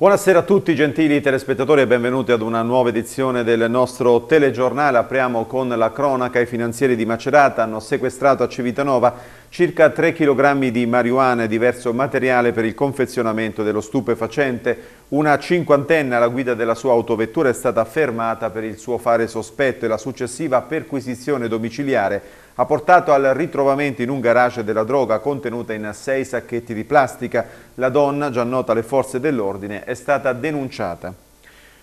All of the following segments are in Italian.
Buonasera a tutti gentili telespettatori e benvenuti ad una nuova edizione del nostro telegiornale. Apriamo con la cronaca. I finanzieri di Macerata hanno sequestrato a Civitanova circa 3 kg di marijuana e diverso materiale per il confezionamento dello stupefacente. Una cinquantenne alla guida della sua autovettura è stata fermata per il suo fare sospetto e la successiva perquisizione domiciliare ha portato al ritrovamento in un garage della droga contenuta in sei sacchetti di plastica. La donna, già nota alle forze dell'ordine, è stata denunciata.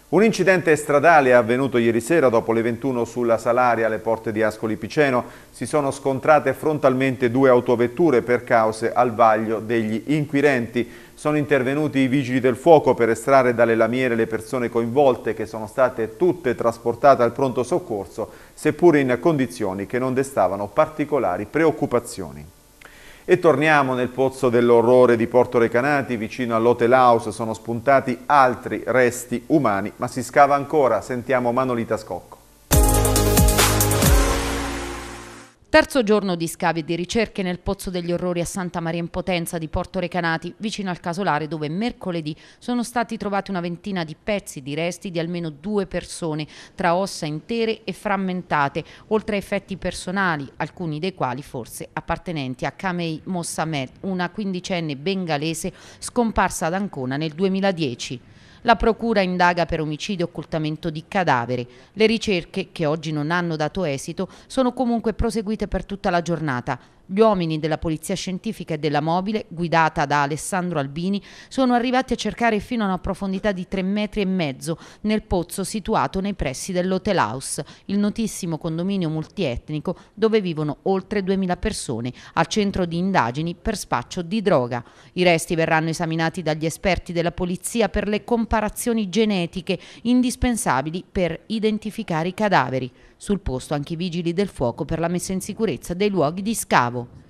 Un incidente stradale è avvenuto ieri sera dopo le 21 sulla Salaria alle porte di Ascoli Piceno. Si sono scontrate frontalmente due autovetture per cause al vaglio degli inquirenti. Sono intervenuti i vigili del fuoco per estrarre dalle lamiere le persone coinvolte che sono state tutte trasportate al pronto soccorso, seppur in condizioni che non destavano particolari preoccupazioni. E torniamo nel pozzo dell'orrore di Porto Recanati, vicino all'Hotel House sono spuntati altri resti umani, ma si scava ancora, sentiamo Manolita Scocco. Terzo giorno di scavi e di ricerche nel Pozzo degli Orrori a Santa Maria in Potenza di Porto Recanati, vicino al casolare dove mercoledì sono stati trovati una ventina di pezzi di resti di almeno due persone, tra ossa intere e frammentate, oltre a effetti personali, alcuni dei quali forse appartenenti a Kamei Mossamed, una quindicenne bengalese scomparsa ad Ancona nel 2010. La procura indaga per omicidio e occultamento di cadaveri. Le ricerche, che oggi non hanno dato esito, sono comunque proseguite per tutta la giornata. Gli uomini della Polizia Scientifica e della Mobile, guidata da Alessandro Albini, sono arrivati a cercare fino a una profondità di tre metri e mezzo nel pozzo situato nei pressi dell'Hotel House, il notissimo condominio multietnico dove vivono oltre 2000 persone, al centro di indagini per spaccio di droga. I resti verranno esaminati dagli esperti della polizia per le comparazioni genetiche indispensabili per identificare i cadaveri. Sul posto anche i vigili del fuoco per la messa in sicurezza dei luoghi di scavo.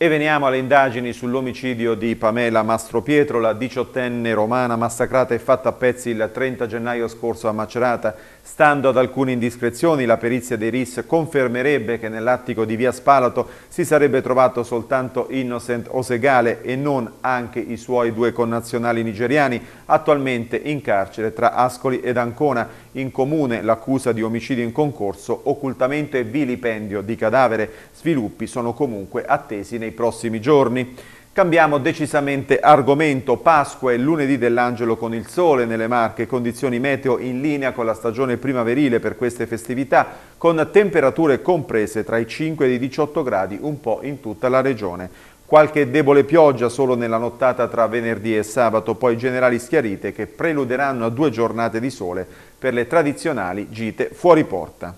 E veniamo alle indagini sull'omicidio di Pamela Mastropietro, la diciottenne romana massacrata e fatta a pezzi il 30 gennaio scorso a Macerata. Stando ad alcune indiscrezioni, la perizia dei RIS confermerebbe che nell'attico di via Spalato si sarebbe trovato soltanto Innocent Osegale e non anche i suoi due connazionali nigeriani, attualmente in carcere tra Ascoli ed Ancona in comune l'accusa di omicidio in concorso, occultamento e vilipendio di cadavere. Sviluppi sono comunque attesi nei prossimi giorni. Cambiamo decisamente argomento. Pasqua e lunedì dell'Angelo con il sole nelle Marche, condizioni meteo in linea con la stagione primaverile per queste festività, con temperature comprese tra i 5 e i 18 gradi un po' in tutta la regione. Qualche debole pioggia solo nella nottata tra venerdì e sabato, poi generali schiarite che preluderanno a due giornate di sole per le tradizionali gite fuori porta.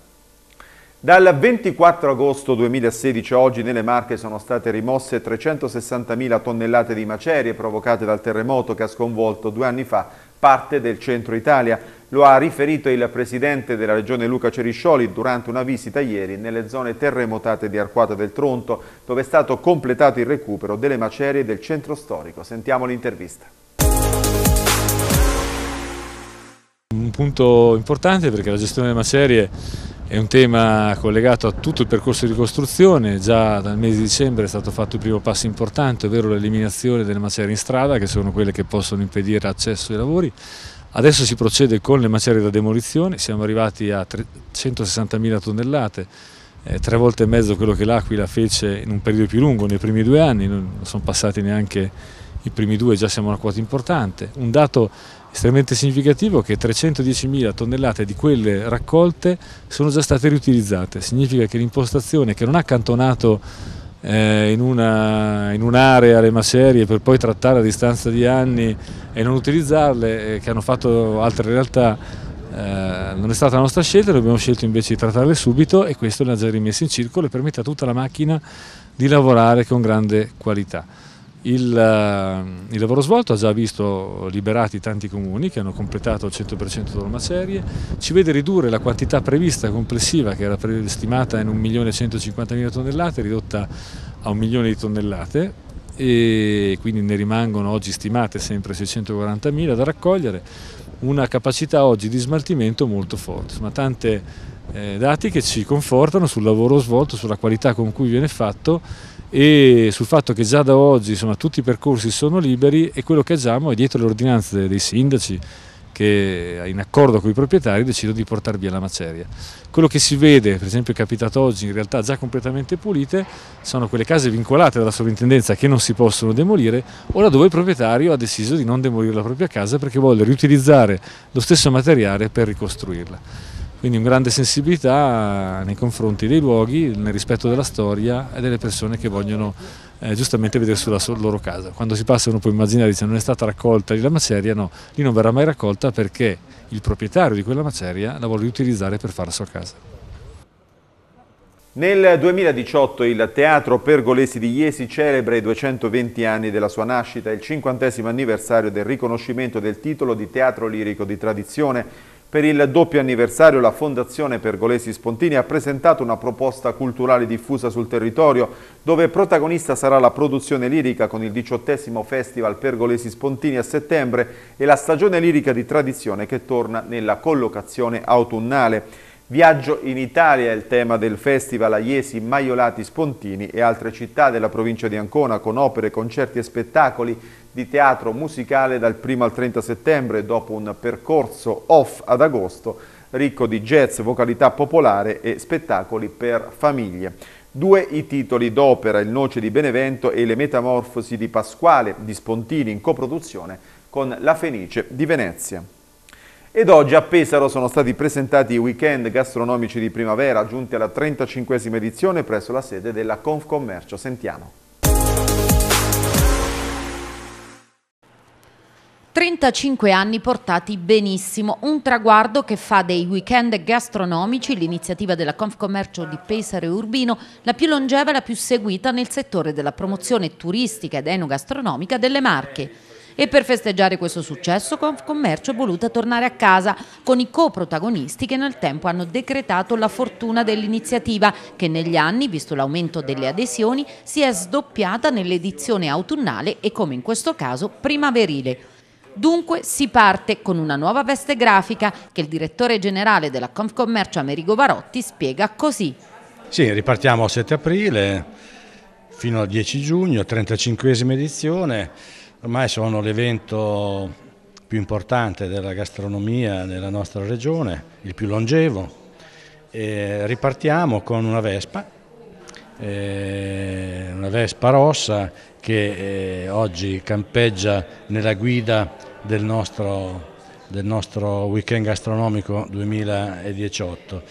Dal 24 agosto 2016 a oggi nelle Marche sono state rimosse 360.000 tonnellate di macerie provocate dal terremoto che ha sconvolto due anni fa parte del centro Italia. Lo ha riferito il presidente della regione Luca Ceriscioli durante una visita ieri nelle zone terremotate di Arquata del Tronto, dove è stato completato il recupero delle macerie del centro storico. Sentiamo l'intervista. punto importante perché la gestione delle macerie è un tema collegato a tutto il percorso di ricostruzione, già dal mese di dicembre è stato fatto il primo passo importante, ovvero l'eliminazione delle macerie in strada che sono quelle che possono impedire accesso ai lavori. Adesso si procede con le macerie da demolizione, siamo arrivati a 160.000 tonnellate, eh, tre volte e mezzo quello che l'Aquila fece in un periodo più lungo, nei primi due anni, non sono passati neanche i primi due, già siamo a una quota importante. Un dato Estremamente significativo che 310.000 tonnellate di quelle raccolte sono già state riutilizzate, significa che l'impostazione che non ha accantonato eh, in, un'area un le macerie per poi trattare a distanza di anni e non utilizzarle, eh, che hanno fatto altre realtà, eh, non è stata la nostra scelta, noi abbiamo scelto invece di trattarle subito e questo le ha già rimesse in circolo e permette a tutta la macchina di lavorare con grande qualità. Il, eh, il, lavoro svolto ha già visto liberati tanti comuni che hanno completato il 100% della serie, ci vede ridurre la quantità prevista complessiva che era stimata in 1.150.000 tonnellate, ridotta a 1 milione di tonnellate e quindi ne rimangono oggi stimate sempre 640.000 da raccogliere una capacità oggi di smaltimento molto forte. Sono tante eh, dati che ci confortano sul lavoro svolto, sulla qualità con cui viene fatto e sul fatto che già da oggi insomma, tutti i percorsi sono liberi e quello che agiamo è dietro le ordinanze dei sindaci, che in accordo con i proprietari decidono di portare via la maceria. Quello che si vede, per esempio è capitato oggi, in realtà già completamente pulite, sono quelle case vincolate dalla sovrintendenza che non si possono demolire o laddove il proprietario ha deciso di non demolire la propria casa perché vuole riutilizzare lo stesso materiale per ricostruirla. Quindi un grande sensibilità nei confronti dei luoghi, nel rispetto della storia e delle persone che vogliono eh, giustamente vedere sulla loro casa. Quando si passa uno può immaginare, dice non è stata raccolta lì la maceria, no, lì non verrà mai raccolta perché il proprietario di quella maceria la vuole riutilizzare per fare la sua casa. Nel 2018 il Teatro Pergolesi di Iesi celebra i 220 anni della sua nascita il 50 anniversario del riconoscimento del titolo di Teatro Lirico di Tradizione. Per il doppio anniversario la Fondazione Pergolesi Spontini ha presentato una proposta culturale diffusa sul territorio dove protagonista sarà la produzione lirica con il diciottesimo Festival Pergolesi Spontini a settembre e la stagione lirica di tradizione che torna nella collocazione autunnale. Viaggio in Italia è il tema del festival Aiesi, Maiolati, Spontini e altre città della provincia di Ancona con opere, concerti e spettacoli di teatro musicale dal 1 al 30 settembre dopo un percorso off ad agosto ricco di jazz, vocalità popolare e spettacoli per famiglie. Due i titoli d'opera, Il Noce di Benevento e Le Metamorfosi di Pasquale di Spontini in coproduzione con La Fenice di Venezia. Ed oggi a Pesaro sono stati presentati i weekend gastronomici di primavera, giunti alla 35esima edizione presso la sede della Confcommercio. Sentiamo. 35 anni portati benissimo, un traguardo che fa dei weekend gastronomici, l'iniziativa della Confcommercio di Pesaro e Urbino, la più longeva e la più seguita nel settore della promozione turistica ed enogastronomica delle Marche. E per festeggiare questo successo Confcommercio è voluta tornare a casa con i co-protagonisti che nel tempo hanno decretato la fortuna dell'iniziativa che negli anni, visto l'aumento delle adesioni, si è sdoppiata nell'edizione autunnale e come in questo caso primaverile. Dunque si parte con una nuova veste grafica che il direttore generale della Confcommercio Amerigo Barotti spiega così. Sì, ripartiamo a 7 aprile fino al 10 giugno, 35esima edizione Ormai sono l'evento più importante della gastronomia nella nostra regione, il più longevo. E ripartiamo con una Vespa, eh, una Vespa rossa che eh, oggi campeggia nella guida del nostro, del nostro weekend gastronomico 2018.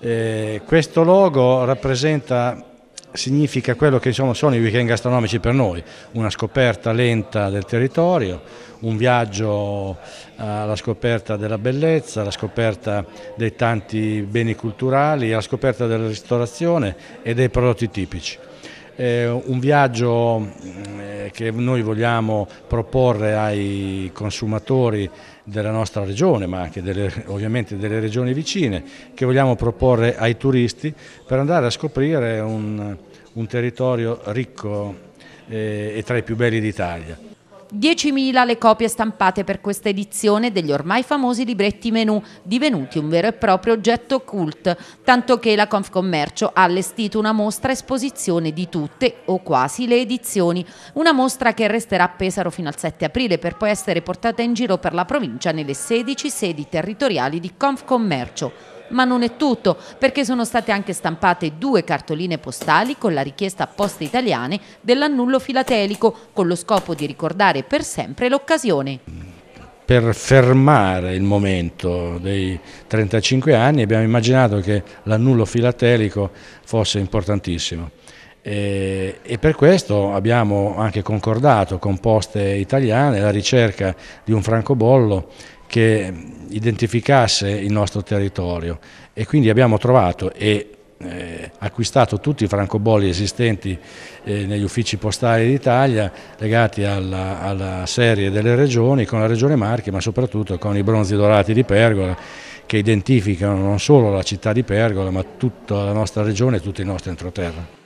E eh, questo logo rappresenta significa quello che diciamo, sono i weekend gastronomici per noi, una scoperta lenta del territorio, un viaggio eh, alla scoperta della bellezza, alla scoperta dei tanti beni culturali, alla scoperta della ristorazione e dei prodotti tipici eh, un viaggio eh, che noi vogliamo proporre ai consumatori della nostra regione, ma anche delle, ovviamente delle regioni vicine, che vogliamo proporre ai turisti per andare a scoprire un, un territorio ricco eh, e tra i più belli d'Italia. 10.000 le copie stampate per questa edizione degli ormai famosi libretti menù, divenuti un vero e proprio oggetto cult, tanto che la Confcommercio ha allestito una mostra esposizione di tutte o quasi le edizioni, una mostra che resterà a Pesaro fino al 7 aprile per poi essere portata in giro per la provincia nelle 16 sedi territoriali di Confcommercio. Ma non è tutto, perché sono state anche stampate due cartoline postali con la richiesta a poste italiane dell'annullo filatelico, con lo scopo di ricordare per sempre l'occasione. Per fermare il momento dei 35 anni abbiamo immaginato che l'annullo filatelico fosse importantissimo e, per questo abbiamo anche concordato con poste italiane la ricerca di un francobollo che identificasse il nostro territorio e quindi abbiamo trovato e eh, acquistato tutti i francobolli esistenti eh, negli uffici postali d'Italia legati alla, alla, serie delle regioni con la regione Marche ma soprattutto con i bronzi dorati di Pergola che identificano non solo la città di Pergola ma tutta la nostra regione e tutto il nostro entroterra.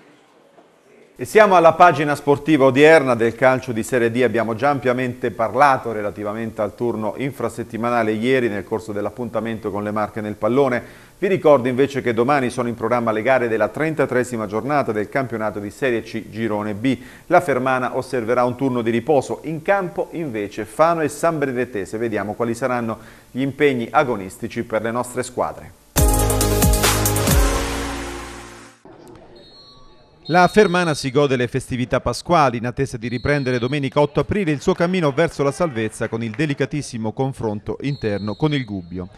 E siamo alla pagina sportiva odierna del calcio di Serie D, abbiamo già ampiamente parlato relativamente al turno infrasettimanale ieri nel corso dell'appuntamento con le marche nel pallone. Vi ricordo invece che domani sono in programma le gare della 33esima giornata del campionato di Serie C Girone B. La Fermana osserverà un turno di riposo, in campo invece Fano e San Brevetese. Vediamo quali saranno gli impegni agonistici per le nostre squadre. La Fermana si gode le festività pasquali in attesa di riprendere domenica 8 aprile il suo cammino verso la salvezza con il delicatissimo confronto interno con il Gubbio.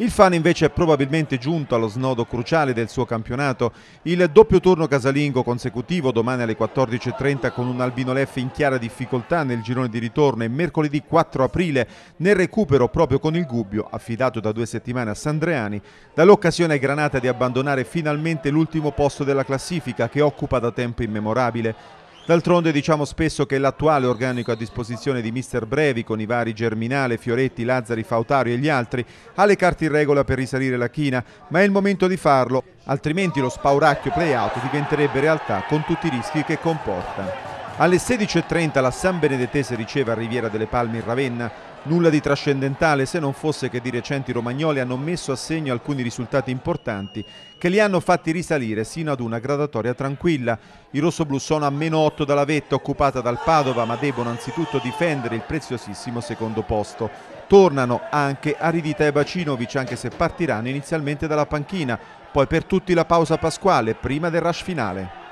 Il Fano invece è probabilmente giunto allo snodo cruciale del suo campionato. Il doppio turno casalingo consecutivo domani alle 14.30 con un Albino Leff in chiara difficoltà nel girone di ritorno e mercoledì 4 aprile nel recupero proprio con il Gubbio, affidato da due settimane a Sandreani, dà l'occasione ai Granata di abbandonare finalmente l'ultimo posto della classifica che occupa da tempo immemorabile. D'altronde diciamo spesso che l'attuale organico a disposizione di Mister Brevi con i vari Germinale, Fioretti, Lazzari, Fautario e gli altri ha le carte in regola per risalire la china, ma è il momento di farlo, altrimenti lo spauracchio play-out diventerebbe realtà con tutti i rischi che comporta. Alle 16.30 la San Benedettese riceve a Riviera delle Palme in Ravenna. Nulla di trascendentale se non fosse che di recenti romagnoli hanno messo a segno alcuni risultati importanti che li hanno fatti risalire sino ad una gradatoria tranquilla. I rossoblù sono a meno 8 dalla vetta occupata dal Padova ma debbono anzitutto difendere il preziosissimo secondo posto. Tornano anche Aridita e Bacinovic anche se partiranno inizialmente dalla panchina, poi per tutti la pausa pasquale prima del rush finale.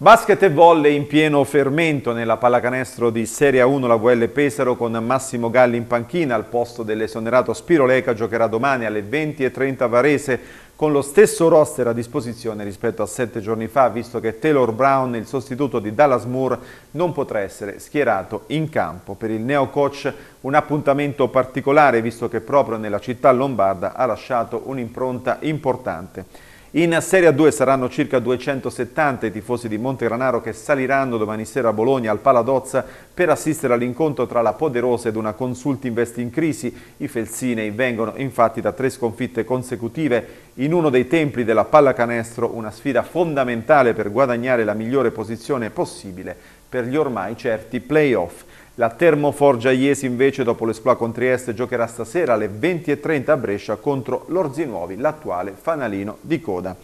Basket e volle in pieno fermento nella pallacanestro di Serie 1 la VL Pesaro con Massimo Galli in panchina al posto dell'esonerato Spiro Leca giocherà domani alle 20.30 Varese con lo stesso roster a disposizione rispetto a sette giorni fa visto che Taylor Brown, il sostituto di Dallas Moore, non potrà essere schierato in campo. Per il neo coach un appuntamento particolare visto che proprio nella città lombarda ha lasciato un'impronta importante. In Serie 2 saranno circa 270 i tifosi di Montegranaro che saliranno domani sera a Bologna al Paladozza per assistere all'incontro tra la Poderosa ed una Consultinvest in crisi. I Felsinei vengono infatti da tre sconfitte consecutive in uno dei templi della pallacanestro, una sfida fondamentale per guadagnare la migliore posizione possibile per gli ormai certi playoff. La Termoforgia Iesi invece dopo l'esploa con Trieste giocherà stasera alle 20.30 a Brescia contro l'Orzinuovi, l'attuale fanalino di coda.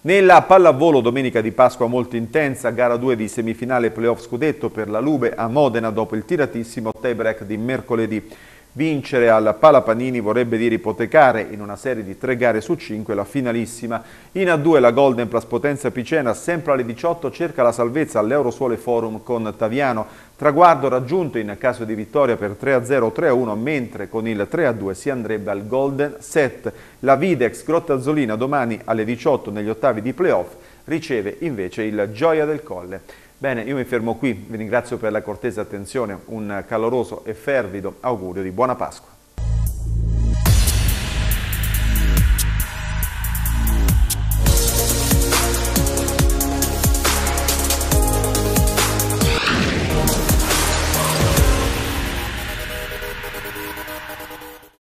Nella pallavolo domenica di Pasqua molto intensa, gara 2 di semifinale playoff scudetto per la Lube a Modena dopo il tiratissimo tie-break di mercoledì. Vincere al Palapanini vorrebbe dire ipotecare in una serie di tre gare su cinque la finalissima. In A2 la Golden Plus Potenza Picena sempre alle 18 cerca la salvezza all'Eurosuole Forum con Taviano. Traguardo raggiunto in caso di vittoria per 3-0 3-1 mentre con il 3-2 si andrebbe al Golden Set. La Videx Grottazzolina domani alle 18 negli ottavi di playoff riceve invece il Gioia del Colle. Bene, io mi fermo qui, vi ringrazio per la cortese attenzione, un caloroso e fervido augurio di buona Pasqua.